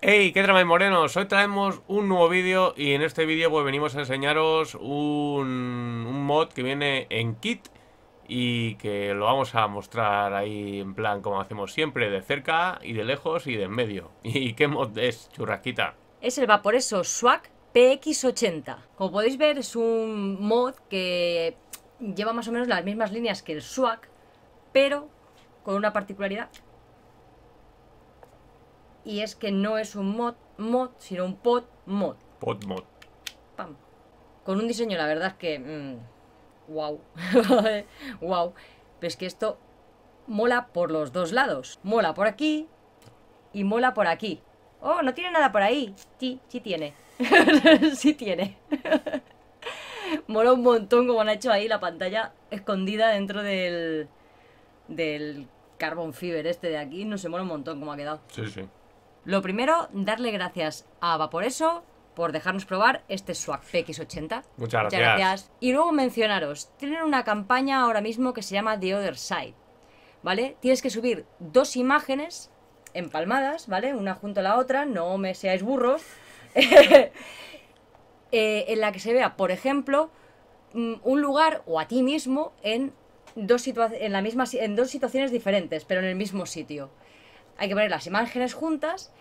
Hey, ¿qué hay morenos? Hoy traemos un nuevo vídeo y en este vídeo pues venimos a enseñaros un, mod que viene en kit y que lo vamos a mostrar ahí en plan como hacemos siempre, de cerca y de lejos y de en medio. ¿Y qué mod es, churrasquita? Es el vaporeso Swag PX80. Como podéis ver es un mod que lleva más o menos las mismas líneas que el Swag, pero con una particularidad y es que no es un mod mod, sino un pod mod. Pod mod. Con un diseño, la verdad es que. wow. Mm, wow. Pero es que esto mola por los dos lados. Mola por aquí y mola por aquí. Oh, no tiene nada por ahí. Sí, sí tiene. sí tiene. mola un montón como han hecho ahí la pantalla escondida dentro del. del carbon fiber este de aquí. No se mola un montón como ha quedado. Sí, sí. Lo primero, darle gracias a Ava por eso, por dejarnos probar este Swag PX80. Muchas, gracias. Y luego mencionaros, tienen una campaña ahora mismo que se llama The Other Side, ¿vale? Tienes que subir dos imágenes empalmadas, ¿vale? Una junto a la otra, no me seáis burros. Eh, en la que se vea, por ejemplo, mm, un lugar o a ti mismo en dos, en dos situaciones diferentes, pero en el mismo sitio hay que poner las imágenes juntas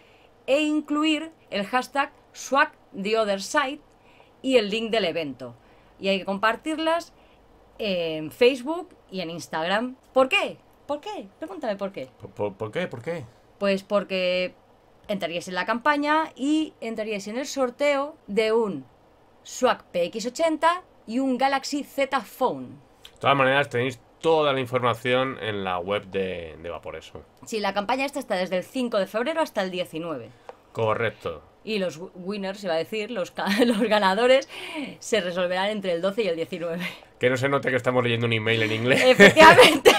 e incluir el hashtag swag the other y el link del evento. Y hay que compartirlas en Facebook y en Instagram. ¿Por qué? ¿Por qué? Pregúntame por qué. ¿Por, qué? ¿Por qué? Pues porque entraríais en la campaña y entraríais en el sorteo de un Swag PX80 y un Galaxy Z Phone. De todas maneras, tenéis toda la información en la web de, Vaporeso. Sí, la campaña esta está desde el 5 de febrero hasta el 19. Correcto. Y los winners, iba a decir, los, los ganadores, se resolverán entre el 12 y el 19. Que no se note que estamos leyendo un email en inglés. Efectivamente.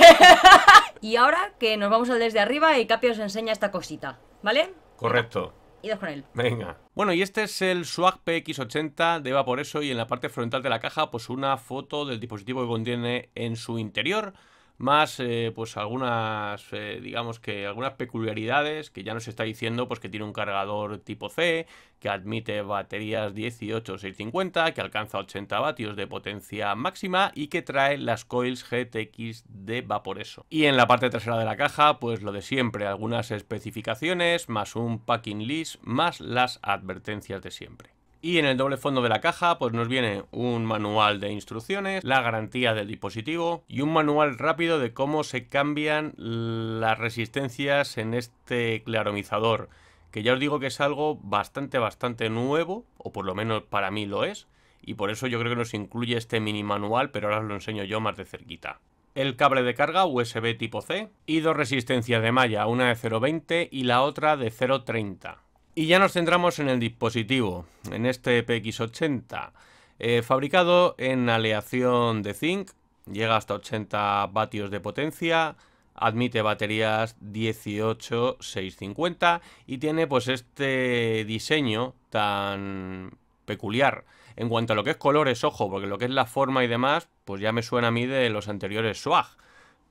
y ahora que nos vamos al desde arriba y Capi os enseña esta cosita, ¿vale? Correcto con él. Venga. Bueno, y este es el Swag PX80 de eso y en la parte frontal de la caja pues una foto del dispositivo que contiene en su interior más eh, pues algunas, eh, digamos que algunas peculiaridades que ya nos está diciendo pues que tiene un cargador tipo C, que admite baterías 18650, que alcanza 80 vatios de potencia máxima y que trae las coils GTX de Vaporeso. Y en la parte trasera de la caja, pues lo de siempre, algunas especificaciones, más un packing list, más las advertencias de siempre. Y en el doble fondo de la caja pues nos viene un manual de instrucciones, la garantía del dispositivo y un manual rápido de cómo se cambian las resistencias en este claromizador, que ya os digo que es algo bastante bastante nuevo, o por lo menos para mí lo es, y por eso yo creo que nos incluye este mini manual, pero ahora os lo enseño yo más de cerquita el cable de carga USB tipo C y dos resistencias de malla, una de 0,20 y la otra de 0,30. Y ya nos centramos en el dispositivo, en este PX80, eh, fabricado en aleación de zinc, llega hasta 80 vatios de potencia, admite baterías 18650 y tiene pues este diseño tan peculiar. En cuanto a lo que es colores, ojo, porque lo que es la forma y demás, pues ya me suena a mí de los anteriores SWAG.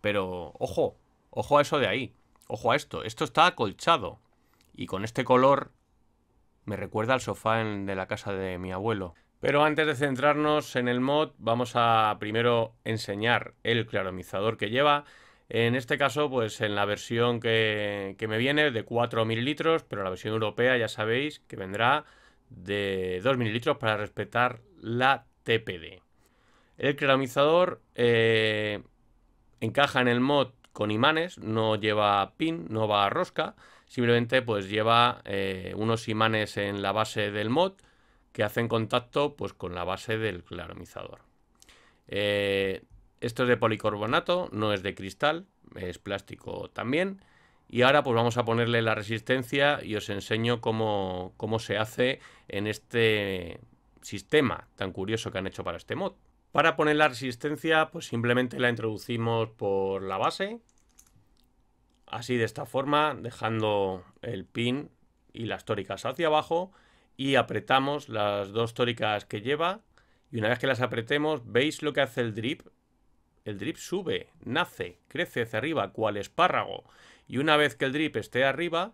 Pero ojo, ojo a eso de ahí, ojo a esto, esto está acolchado. Y con este color me recuerda al sofá de la casa de mi abuelo. Pero antes de centrarnos en el mod, vamos a primero enseñar el claromizador que lleva. En este caso, pues en la versión que, me viene de 4 mililitros, pero la versión europea ya sabéis que vendrá de 2 mililitros para respetar la TPD. El claromizador eh, encaja en el mod con imanes, no lleva pin, no va a rosca Simplemente pues lleva eh, unos imanes en la base del mod que hacen contacto pues con la base del claromizador. Eh, esto es de policarbonato, no es de cristal, es plástico también. Y ahora pues vamos a ponerle la resistencia y os enseño cómo, cómo se hace en este sistema tan curioso que han hecho para este mod. Para poner la resistencia pues simplemente la introducimos por la base, así de esta forma, dejando el pin y las tóricas hacia abajo y apretamos las dos tóricas que lleva y una vez que las apretemos, ¿veis lo que hace el drip? El drip sube, nace, crece hacia arriba, cual espárrago. Y una vez que el drip esté arriba,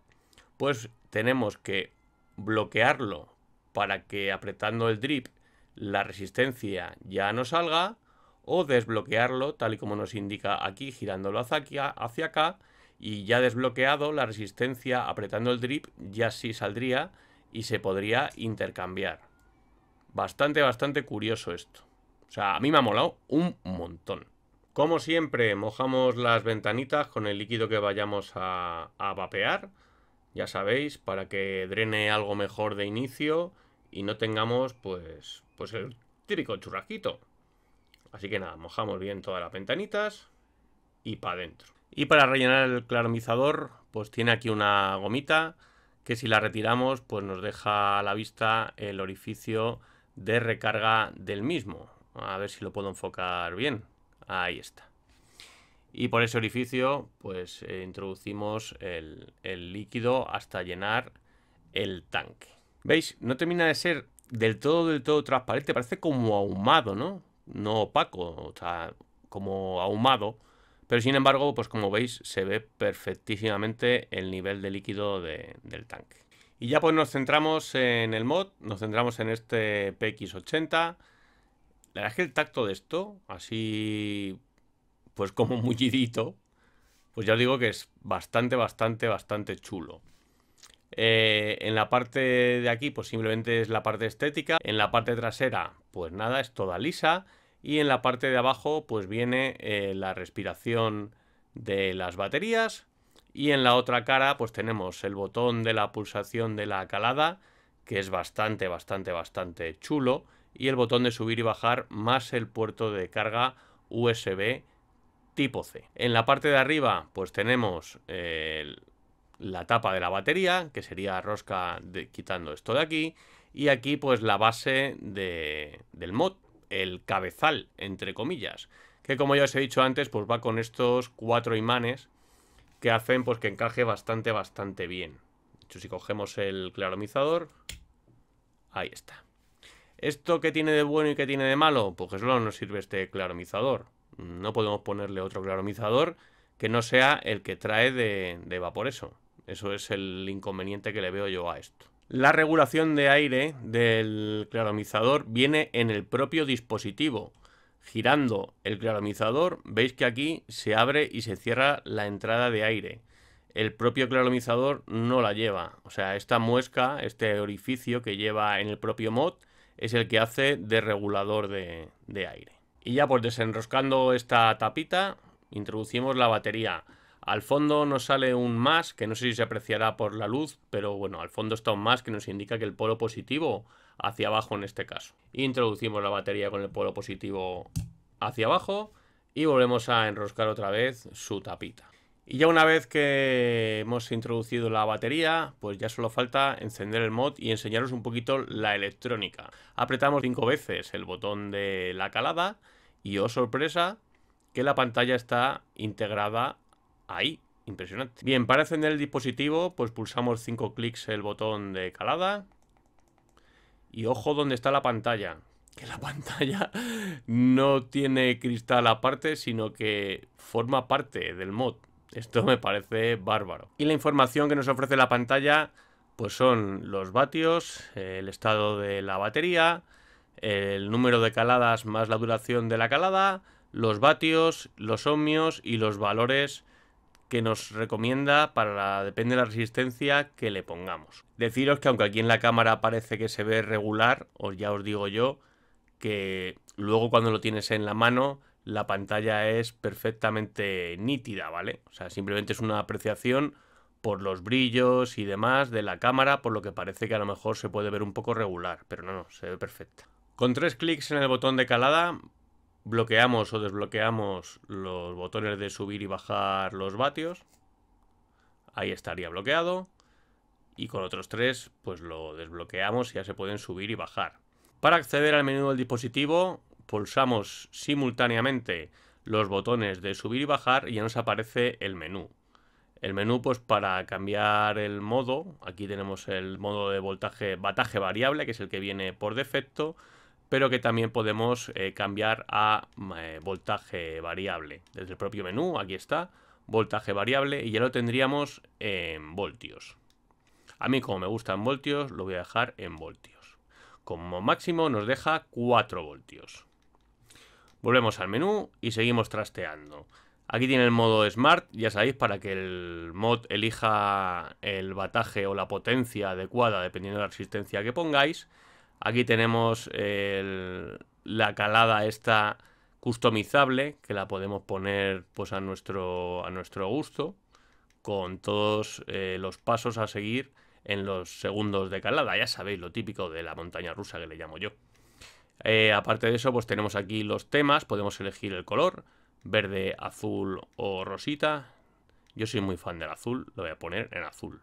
pues tenemos que bloquearlo para que apretando el drip la resistencia ya no salga o desbloquearlo tal y como nos indica aquí girándolo hacia, hacia acá y ya desbloqueado la resistencia apretando el drip ya sí saldría y se podría intercambiar. Bastante, bastante curioso esto. O sea, a mí me ha molado un montón. Como siempre, mojamos las ventanitas con el líquido que vayamos a, vapear, ya sabéis, para que drene algo mejor de inicio y no tengamos pues, pues el típico churraquito. Así que nada, mojamos bien todas las ventanitas y para adentro. Y para rellenar el claromizador, pues tiene aquí una gomita que si la retiramos, pues nos deja a la vista el orificio de recarga del mismo. A ver si lo puedo enfocar bien. Ahí está. Y por ese orificio, pues eh, introducimos el, el líquido hasta llenar el tanque. ¿Veis? No termina de ser del todo, del todo transparente. Parece como ahumado, ¿no? No opaco, o sea, como ahumado pero sin embargo, pues como veis, se ve perfectísimamente el nivel de líquido del tanque. Y ya pues nos centramos en el mod, nos centramos en este PX80. La verdad es que el tacto de esto, así pues como mullidito, pues ya os digo que es bastante, bastante, bastante chulo. Eh, en la parte de aquí, pues simplemente es la parte estética. En la parte trasera, pues nada, es toda lisa y en la parte de abajo pues viene eh, la respiración de las baterías y en la otra cara pues tenemos el botón de la pulsación de la calada que es bastante bastante bastante chulo y el botón de subir y bajar más el puerto de carga USB tipo C. En la parte de arriba pues tenemos eh, la tapa de la batería que sería rosca quitando esto de aquí y aquí pues la base del mod el cabezal, entre comillas, que como ya os he dicho antes, pues va con estos cuatro imanes que hacen pues que encaje bastante, bastante bien. De hecho, si cogemos el claromizador, ahí está. ¿Esto qué tiene de bueno y qué tiene de malo? Pues que solo nos sirve este claromizador. No podemos ponerle otro claromizador que no sea el que trae de, de vaporeso. Eso es el inconveniente que le veo yo a esto. La regulación de aire del claromizador viene en el propio dispositivo. Girando el claromizador, veis que aquí se abre y se cierra la entrada de aire. El propio claromizador no la lleva. O sea, esta muesca, este orificio que lleva en el propio mod, es el que hace de regulador de, aire. Y ya pues desenroscando esta tapita, introducimos la batería. Al fondo nos sale un más, que no sé si se apreciará por la luz, pero bueno, al fondo está un más que nos indica que el polo positivo hacia abajo en este caso. Introducimos la batería con el polo positivo hacia abajo y volvemos a enroscar otra vez su tapita. Y ya una vez que hemos introducido la batería, pues ya solo falta encender el mod y enseñaros un poquito la electrónica. Apretamos cinco veces el botón de la calada y, oh sorpresa, que la pantalla está integrada Ahí, impresionante. Bien, para encender el dispositivo, pues pulsamos 5 clics el botón de calada. Y ojo donde está la pantalla. Que la pantalla no tiene cristal aparte, sino que forma parte del mod. Esto me parece bárbaro. Y la información que nos ofrece la pantalla, pues son los vatios, el estado de la batería, el número de caladas más la duración de la calada, los vatios, los ohmios y los valores que nos recomienda para depende de la resistencia que le pongamos. Deciros que aunque aquí en la cámara parece que se ve regular, o ya os digo yo que luego cuando lo tienes en la mano la pantalla es perfectamente nítida, ¿vale? O sea, simplemente es una apreciación por los brillos y demás de la cámara, por lo que parece que a lo mejor se puede ver un poco regular, pero no, no, se ve perfecta. Con tres clics en el botón de calada bloqueamos o desbloqueamos los botones de subir y bajar los vatios, ahí estaría bloqueado. Y con otros tres, pues lo desbloqueamos y ya se pueden subir y bajar. Para acceder al menú del dispositivo, pulsamos simultáneamente los botones de subir y bajar y ya nos aparece el menú. El menú, pues para cambiar el modo, aquí tenemos el modo de voltaje, bataje variable, que es el que viene por defecto pero que también podemos eh, cambiar a eh, voltaje variable. Desde el propio menú, aquí está, voltaje variable, y ya lo tendríamos en voltios. A mí como me gustan voltios, lo voy a dejar en voltios. Como máximo nos deja 4 voltios. Volvemos al menú y seguimos trasteando. Aquí tiene el modo Smart, ya sabéis, para que el mod elija el bataje o la potencia adecuada dependiendo de la resistencia que pongáis. Aquí tenemos la calada esta customizable que la podemos poner pues a nuestro, a nuestro gusto con todos eh, los pasos a seguir en los segundos de calada. Ya sabéis lo típico de la montaña rusa que le llamo yo. Eh, aparte de eso, pues tenemos aquí los temas, podemos elegir el color, verde, azul o rosita. Yo soy muy fan del azul, lo voy a poner en azul.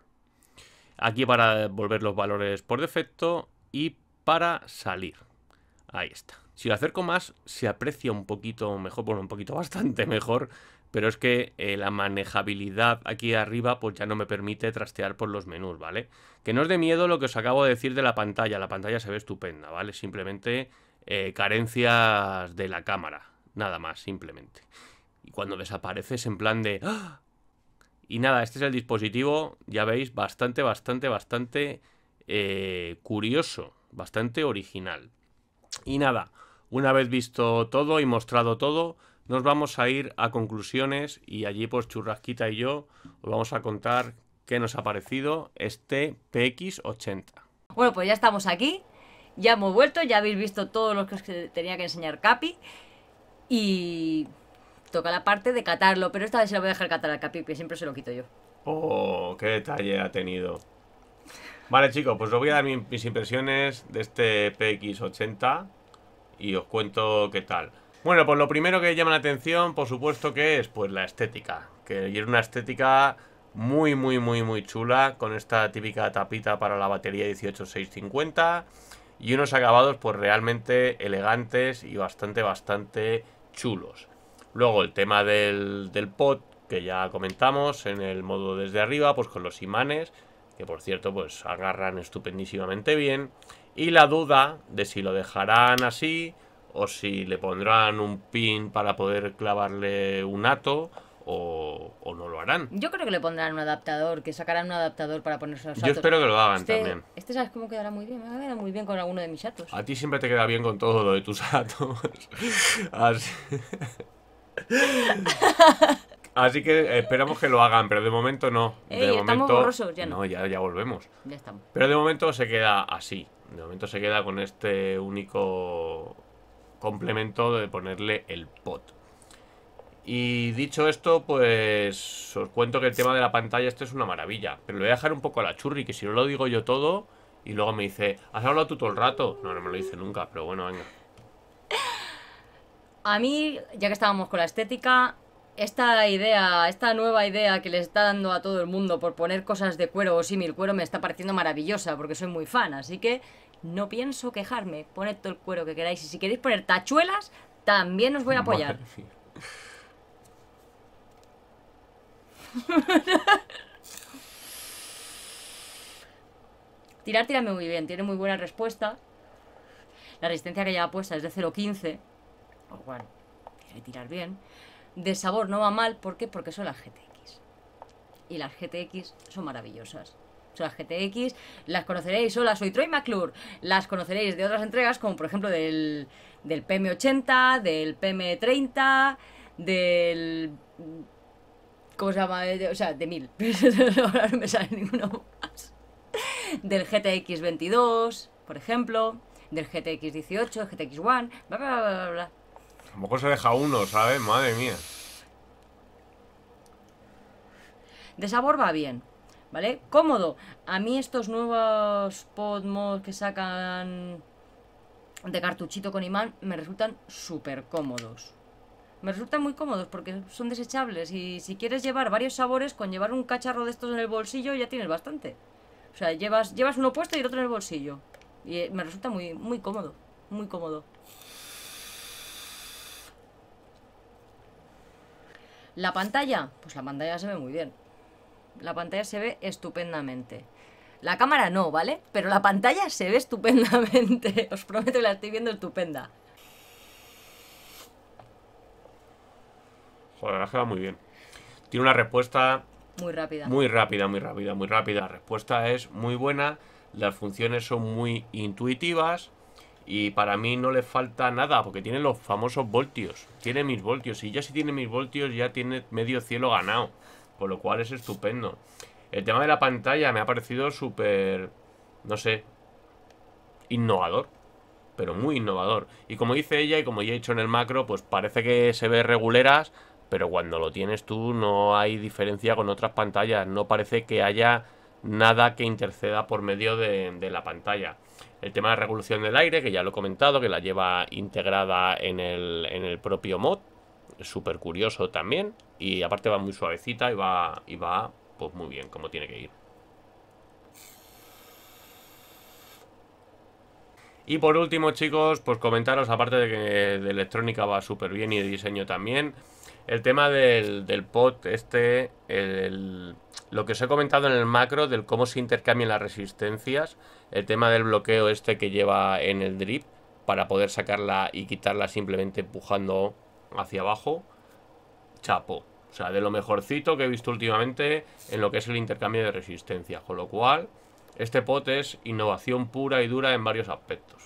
Aquí para devolver los valores por defecto y para salir. Ahí está. Si lo acerco más, se aprecia un poquito mejor, bueno, un poquito bastante mejor, pero es que eh, la manejabilidad aquí arriba pues ya no me permite trastear por los menús, ¿vale? Que no os dé miedo lo que os acabo de decir de la pantalla, la pantalla se ve estupenda, ¿vale? Simplemente eh, carencias de la cámara, nada más, simplemente. Y cuando desapareces en plan de... ¡Ah! Y nada, este es el dispositivo, ya veis, bastante, bastante, bastante eh, curioso bastante original. Y nada, una vez visto todo y mostrado todo, nos vamos a ir a conclusiones y allí pues Churrasquita y yo os vamos a contar qué nos ha parecido este PX80. Bueno, pues ya estamos aquí, ya hemos vuelto, ya habéis visto todos lo que tenía que enseñar Capi y toca la parte de catarlo, pero esta vez se voy a dejar catar al Capi, que siempre se lo quito yo. Oh, qué detalle ha tenido. Vale, chicos, pues os voy a dar mis impresiones de este PX80 y os cuento qué tal. Bueno, pues lo primero que llama la atención, por supuesto, que es pues la estética. Que es una estética muy, muy, muy, muy chula, con esta típica tapita para la batería 18650 y unos acabados pues realmente elegantes y bastante, bastante chulos. Luego el tema del, del pot, que ya comentamos en el modo desde arriba, pues con los imanes que por cierto pues agarran estupendísimamente bien, y la duda de si lo dejarán así o si le pondrán un pin para poder clavarle un ato o, no lo harán. Yo creo que le pondrán un adaptador, que sacarán un adaptador para ponerse los Yo espero que lo hagan este, también. Este sabes cómo quedará muy bien, me va a quedar muy bien con alguno de mis atos. A ti siempre te queda bien con todo lo de tus atos. Así. Así que esperamos que lo hagan, pero de momento no. estamos momento, borrosos, ya no. no ya, ya, volvemos. Ya estamos. Pero de momento se queda así. De momento se queda con este único complemento de ponerle el pot. Y dicho esto, pues os cuento que el tema de la pantalla este es una maravilla. Pero lo voy a dejar un poco a la churri, que si no lo digo yo todo, y luego me dice, ¿has hablado tú todo el rato? No, no me lo dice nunca, pero bueno, venga. A mí, ya que estábamos con la estética, esta idea, esta nueva idea que le está dando a todo el mundo por poner cosas de cuero o símil cuero me está pareciendo maravillosa porque soy muy fan, así que no pienso quejarme. Poned todo el cuero que queráis y si queréis poner tachuelas, también os voy a apoyar. tirar tira muy bien, tiene muy buena respuesta. La resistencia que lleva puesta es de 0.15. lo cual tirar bien de sabor no va mal. ¿Por qué? Porque son las GTX. Y las GTX son maravillosas. Son las GTX, las conoceréis, hola, soy Troy McClure. Las conoceréis de otras entregas, como por ejemplo del, del PM80, del PM30, del... ¿Cómo se llama? O sea, de 1000 Ahora no me sale ninguno más. Del GTX 22, por ejemplo. Del GTX 18, GTX One, bla, bla, bla, bla mejor se deja uno, ¿sabes? Madre mía. De sabor va bien, ¿vale? Cómodo. A mí estos nuevos Podmods que sacan de cartuchito con imán me resultan súper cómodos. Me resultan muy cómodos porque son desechables y si quieres llevar varios sabores, con llevar un cacharro de estos en el bolsillo ya tienes bastante. O sea, llevas, llevas uno puesto y el otro en el bolsillo. Y eh, me resulta muy, muy cómodo, muy cómodo. ¿La pantalla? Pues la pantalla se ve muy bien. La pantalla se ve estupendamente. La cámara no, ¿vale? Pero la pantalla se ve estupendamente. Os prometo que la estoy viendo estupenda. Joder, la muy bien. Tiene una respuesta... Muy rápida. Muy rápida, muy rápida, muy rápida. La respuesta es muy buena. Las funciones son muy intuitivas. Y para mí no le falta nada, porque tiene los famosos voltios. Tiene mis voltios. Y ya si tiene mis voltios, ya tiene medio cielo ganado. Con lo cual es estupendo. El tema de la pantalla me ha parecido súper... No sé. Innovador. Pero muy innovador. Y como dice ella y como ya he dicho en el macro, pues parece que se ve reguleras. Pero cuando lo tienes tú no hay diferencia con otras pantallas. No parece que haya nada que interceda por medio de, la pantalla. El tema de revolución del aire, que ya lo he comentado, que la lleva integrada en el, en el propio mod, súper curioso también, y aparte va muy suavecita y va, y va pues muy bien, como tiene que ir. Y por último, chicos, pues comentaros, aparte de que de electrónica va súper bien y de diseño también, el tema del, pot, este, lo que os he comentado en el macro del cómo se intercambian las resistencias, el tema del bloqueo este que lleva en el drip para poder sacarla y quitarla simplemente empujando hacia abajo, chapo. O sea, de lo mejorcito que he visto últimamente en lo que es el intercambio de resistencia. Con lo cual, este pot es innovación pura y dura en varios aspectos.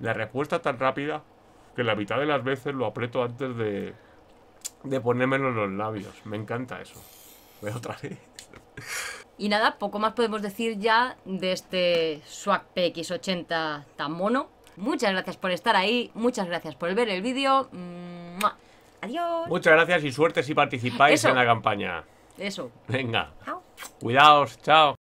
La respuesta tan rápida la mitad de las veces lo aprieto antes de, de ponérmelo en los labios. Me encanta eso. otra vez. Y nada, poco más podemos decir ya de este Swag PX80 tan mono. Muchas gracias por estar ahí, muchas gracias por ver el vídeo. Adiós. Muchas gracias y suerte si participáis en la campaña. Eso. Venga. Cuidaos, chao.